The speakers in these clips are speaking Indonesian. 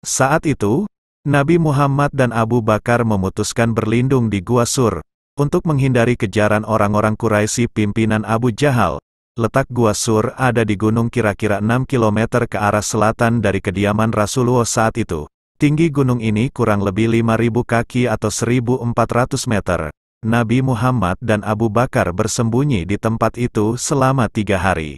Saat itu, Nabi Muhammad dan Abu Bakar memutuskan berlindung di Gua Sur, untuk menghindari kejaran orang-orang Quraisy pimpinan Abu Jahal. Letak Gua Sur ada di gunung kira-kira 6 km ke arah selatan dari kediaman Rasulullah saat itu. Tinggi gunung ini kurang lebih 5.000 kaki atau 1.400 meter. Nabi Muhammad dan Abu Bakar bersembunyi di tempat itu selama tiga hari.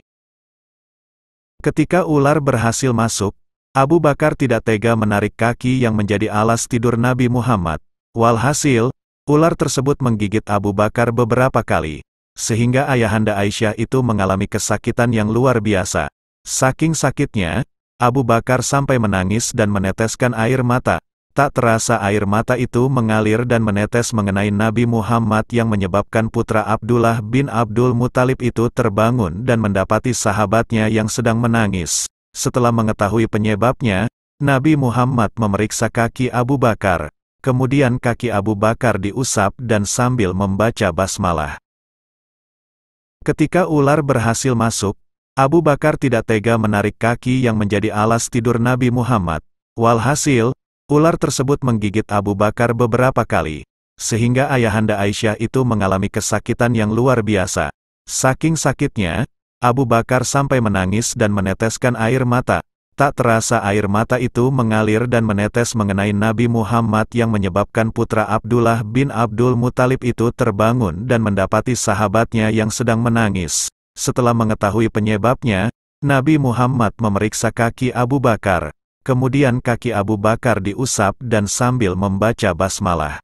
Ketika ular berhasil masuk, Abu Bakar tidak tega menarik kaki yang menjadi alas tidur Nabi Muhammad. Walhasil, ular tersebut menggigit Abu Bakar beberapa kali, sehingga ayahanda Aisyah itu mengalami kesakitan yang luar biasa. Saking sakitnya, Abu Bakar sampai menangis dan meneteskan air mata. Tak terasa air mata itu mengalir dan menetes mengenai Nabi Muhammad yang menyebabkan putra Abdullah bin Abdul Muthalib itu terbangun dan mendapati sahabatnya yang sedang menangis. Setelah mengetahui penyebabnya, Nabi Muhammad memeriksa kaki Abu Bakar, kemudian kaki Abu Bakar diusap dan sambil membaca basmalah. Ketika ular berhasil masuk, Abu Bakar tidak tega menarik kaki yang menjadi alas tidur Nabi Muhammad. Walhasil, ular tersebut menggigit Abu Bakar beberapa kali, sehingga ayahanda Aisyah itu mengalami kesakitan yang luar biasa. Saking sakitnya, Abu Bakar sampai menangis dan meneteskan air mata. Tak terasa air mata itu mengalir dan menetes mengenai Nabi Muhammad yang menyebabkan putra Abdullah bin Abdul Muthalib itu terbangun dan mendapati sahabatnya yang sedang menangis. Setelah mengetahui penyebabnya, Nabi Muhammad memeriksa kaki Abu Bakar. Kemudian kaki Abu Bakar diusap dan sambil membaca basmalah.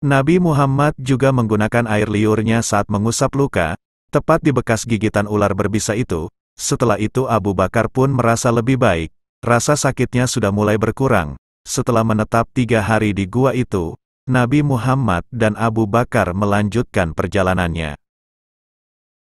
Nabi Muhammad juga menggunakan air liurnya saat mengusap luka, Tepat di bekas gigitan ular berbisa itu, setelah itu Abu Bakar pun merasa lebih baik, rasa sakitnya sudah mulai berkurang. Setelah menetap tiga hari di gua itu, Nabi Muhammad dan Abu Bakar melanjutkan perjalanannya.